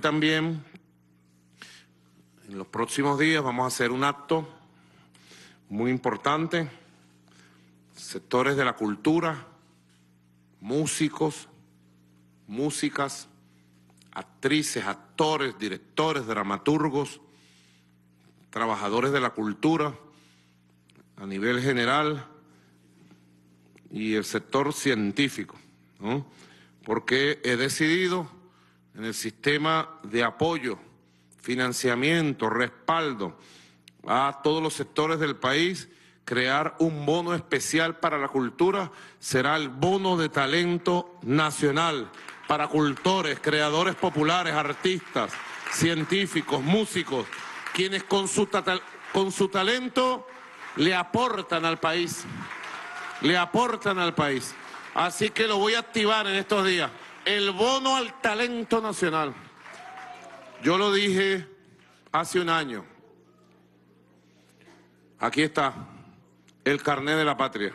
también, en los próximos días, vamos a hacer un acto muy importante. Sectores de la cultura, músicos, músicas, actrices, actores, directores, dramaturgos, trabajadores de la cultura a nivel general y el sector científico, porque he decidido en el sistema de apoyo, financiamiento, respaldo a todos los sectores del país, crear un bono especial para la cultura, será el bono de talento nacional para cultores, creadores populares, artistas, científicos, músicos, quienes con su, con su talento le aportan al país, le aportan al país. Así que lo voy a activar en estos días el bono al talento nacional. Yo lo dije hace un año. Aquí está el carné de la patria.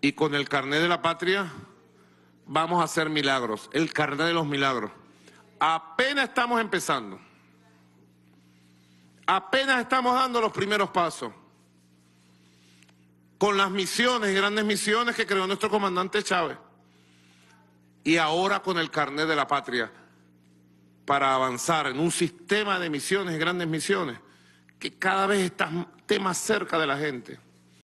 Y con el carné de la patria vamos a hacer milagros, el carné de los milagros. Apenas estamos empezando. Apenas estamos dando los primeros pasos. Con las misiones, grandes misiones que creó nuestro comandante Chávez y ahora con el carnet de la patria para avanzar en un sistema de misiones, grandes misiones, que cada vez está más cerca de la gente.